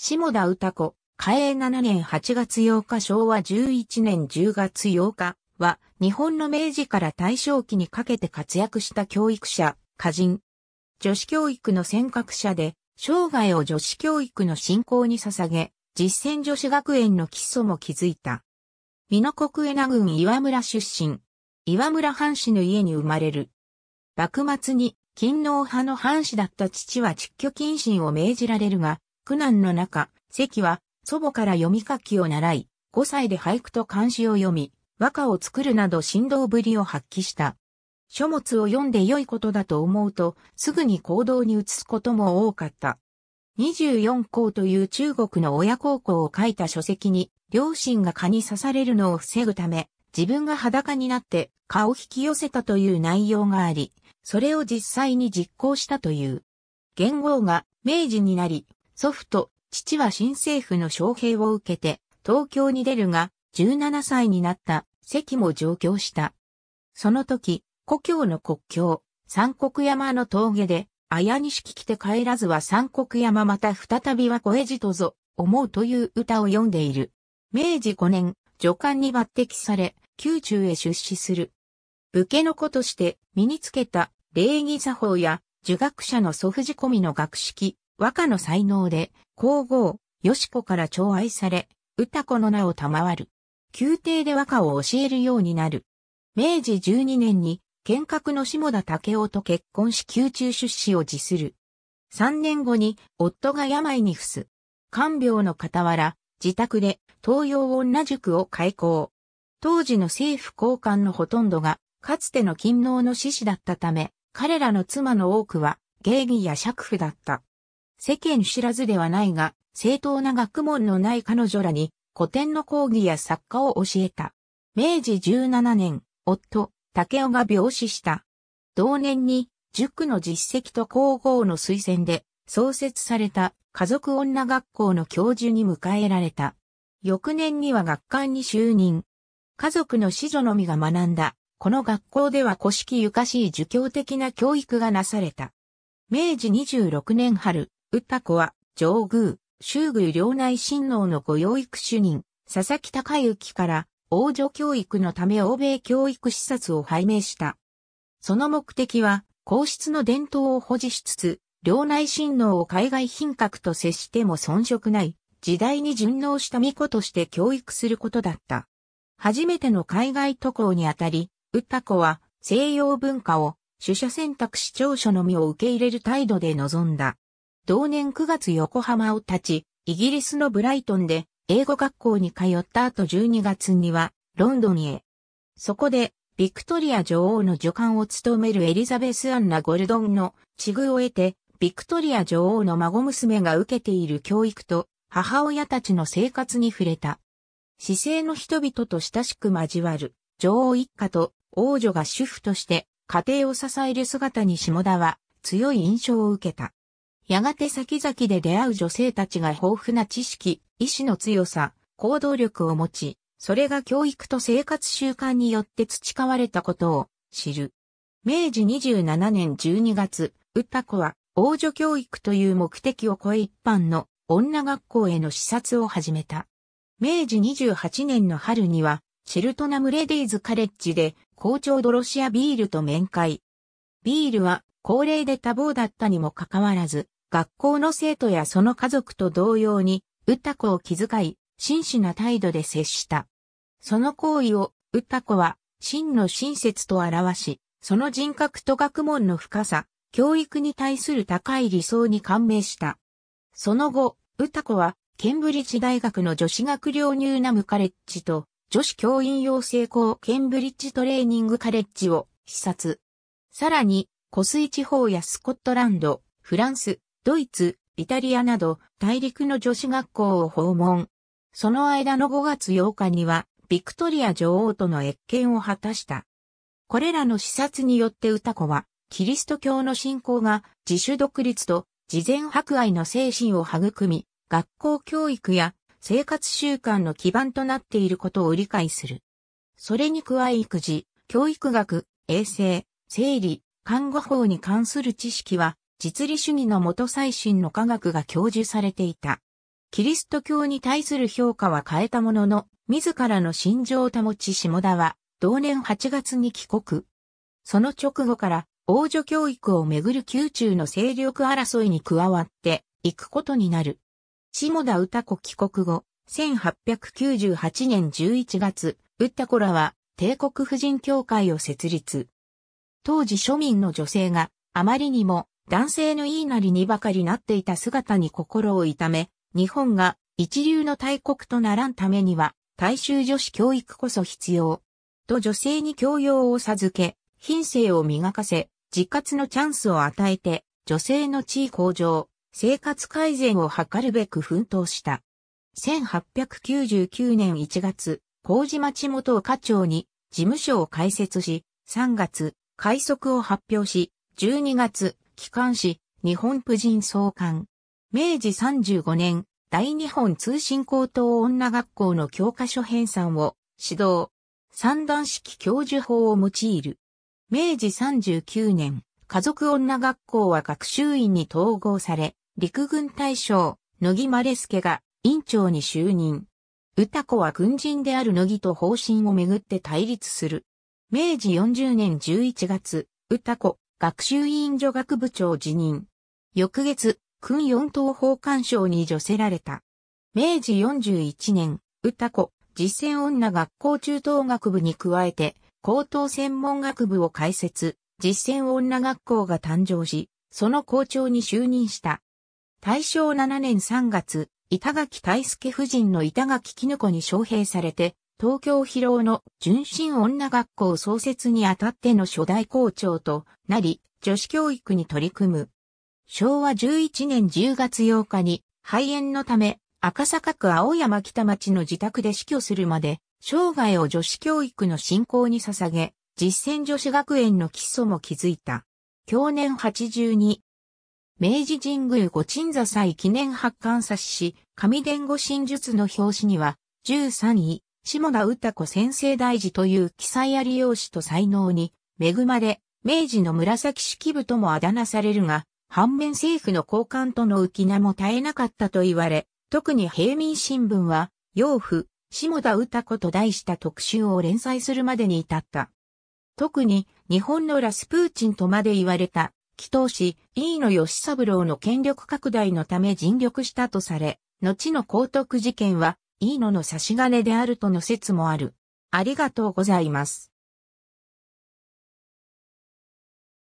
下田歌子、嘉永7年8月8日昭和11年10月8日は、日本の明治から大正期にかけて活躍した教育者、歌人。女子教育の尖閣者で、生涯を女子教育の振興に捧げ、実践女子学園の基礎も築いた。美濃国江名郡岩村出身。岩村藩士の家に生まれる。幕末に、勤皇派の藩士だった父は蟄居謹慎を命じられるが、苦難の中、関は祖母から読み書きを習い、5歳で俳句と漢詩を読み、和歌を作るなど振動ぶりを発揮した。書物を読んで良いことだと思うと、すぐに行動に移すことも多かった。24校という中国の親孝行を書いた書籍に、両親が蚊に刺されるのを防ぐため、自分が裸になって蚊を引き寄せたという内容があり、それを実際に実行したという。元号が明治になり、祖父と父は新政府の招聘を受けて東京に出るが17歳になった関も上京した。その時、故郷の国境、三国山の峠で、綾錦来て帰らずは三国山また再びは小江寺とぞ、思うという歌を読んでいる。明治5年、助官に抜擢され、宮中へ出資する。武家の子として身につけた礼儀作法や儒学者の祖父仕込みの学識、和歌の才能で、皇后、よしこから寵愛され、歌子の名を賜る。宮廷で和歌を教えるようになる。明治12年に、剣閣の下田武夫と結婚し宮中出資を辞する。3年後に、夫が病に伏す。看病の傍ら、自宅で東洋女塾を開校。当時の政府高官のほとんどが、かつての勤王の志士だったため、彼らの妻の多くは、芸妓や釈夫だった。世間知らずではないが、正当な学問のない彼女らに古典の講義や作家を教えた。明治17年、夫、竹雄が病死した。同年に、塾の実績と皇后の推薦で、創設された家族女学校の教授に迎えられた。翌年には学館に就任。家族の子女のみが学んだ。この学校では古式ゆかしい儒教的な教育がなされた。明治26年春、ウッタコは、上宮、州宮領内親王の御養育主任、佐々木隆之から、王女教育のため欧米教育視察を拝命した。その目的は、皇室の伝統を保持しつつ、領内親王を海外品格と接しても遜色ない、時代に順応した巫女として教育することだった。初めての海外渡航にあたり、ウッタコは西洋文化を主者選択視聴者のみを受け入れる態度で臨んだ。同年9月横浜を立ち、イギリスのブライトンで英語学校に通った後12月にはロンドンへ。そこで、ビクトリア女王の助官を務めるエリザベス・アンナ・ゴルドンの地遇を得て、ビクトリア女王の孫娘が受けている教育と母親たちの生活に触れた。市政の人々と親しく交わる女王一家と王女が主婦として家庭を支える姿に下田は強い印象を受けた。やがて先々で出会う女性たちが豊富な知識、意志の強さ、行動力を持ち、それが教育と生活習慣によって培われたことを知る。明治27年12月、ウタコは王女教育という目的を超え一般の女学校への視察を始めた。明治28年の春には、シェルトナムレディーズカレッジで校長ドロシア・ビールと面会。ビールは高齢で多忙だったにもかかわらず、学校の生徒やその家族と同様に、歌子を気遣い、真摯な態度で接した。その行為を、歌子は、真の親切と表し、その人格と学問の深さ、教育に対する高い理想に感銘した。その後、歌子は、ケンブリッジ大学の女子学寮ニューナムカレッジと、女子教員養成校ケンブリッジトレーニングカレッジを視察。さらに、湖水地方やスコットランド、フランス、ドイツ、イタリアなど大陸の女子学校を訪問。その間の5月8日には、ビクトリア女王との謁見を果たした。これらの視察によって歌子は、キリスト教の信仰が自主独立と事前博愛の精神を育み、学校教育や生活習慣の基盤となっていることを理解する。それに加え育児、教育学、衛生、生理、看護法に関する知識は実利主義の元最新の科学が教授されていた。キリスト教に対する評価は変えたものの、自らの心情を保ち下田は、同年8月に帰国。その直後から、王女教育をめぐる宮中の勢力争いに加わっていくことになる。下田歌子帰国後、1898年11月、歌子らは帝国婦人協会を設立。当時庶民の女性があまりにも男性の言いなりにばかりなっていた姿に心を痛め、日本が一流の大国とならんためには、大衆女子教育こそ必要。と女性に教養を授け、品性を磨かせ、自活のチャンスを与えて、女性の地位向上、生活改善を図るべく奮闘した。1899年1月、麹町元課長に事務所を開設し、3月、改則を発表し、12月、機関士、日本婦人総監。明治35年、大日本通信高等女学校の教科書編纂を指導。三段式教授法を用いる。明治39年、家族女学校は学習院に統合され、陸軍大将、野木マレスケが院長に就任。歌子は軍人である野木と方針をめぐって対立する。明治40年11月、歌子、学習委員女学部長辞任。翌月、訓四等法官賞に除せられた。明治41年、歌子、実践女学校中等学部に加えて、高等専門学部を開設、実践女学校が誕生し、その校長に就任した。大正7年3月、板垣大輔夫人の板垣絹子に招聘されて、東京広尾の純真女学校創設にあたっての初代校長となり、女子教育に取り組む。昭和11年10月8日に肺炎のため赤坂区青山北町の自宅で死去するまで、生涯を女子教育の振興に捧げ、実践女子学園の基礎も築いた。去年82、明治神宮御鎮座祭記念発刊冊子、神伝語真術の表紙には、13位、下田歌子先生大事という記載あり用紙と才能に恵まれ、明治の紫式部ともあだ名されるが、反面政府の高官との浮き名も絶えなかったと言われ、特に平民新聞は、養父、下田歌子と題した特集を連載するまでに至った。特に、日本のラスプーチンとまで言われた、祈祷師、飯野義三郎の権力拡大のため尽力したとされ、後の高徳事件は、いいのの差し金であるとの説もある。ありがとうございます。